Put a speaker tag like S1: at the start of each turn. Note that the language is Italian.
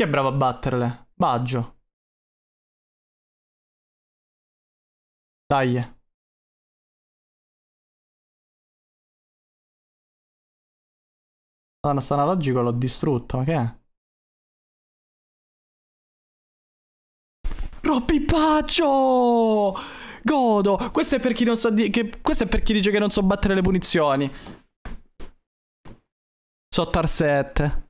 S1: Chi è bravo a batterle? Baggio. Dai. La nostra analogica l'ho distrutto, ma che è?
S2: Robby
S3: Godo! Questo è per chi non sa di- che- Questo è per chi dice che non so battere le
S1: punizioni. Sottar 7.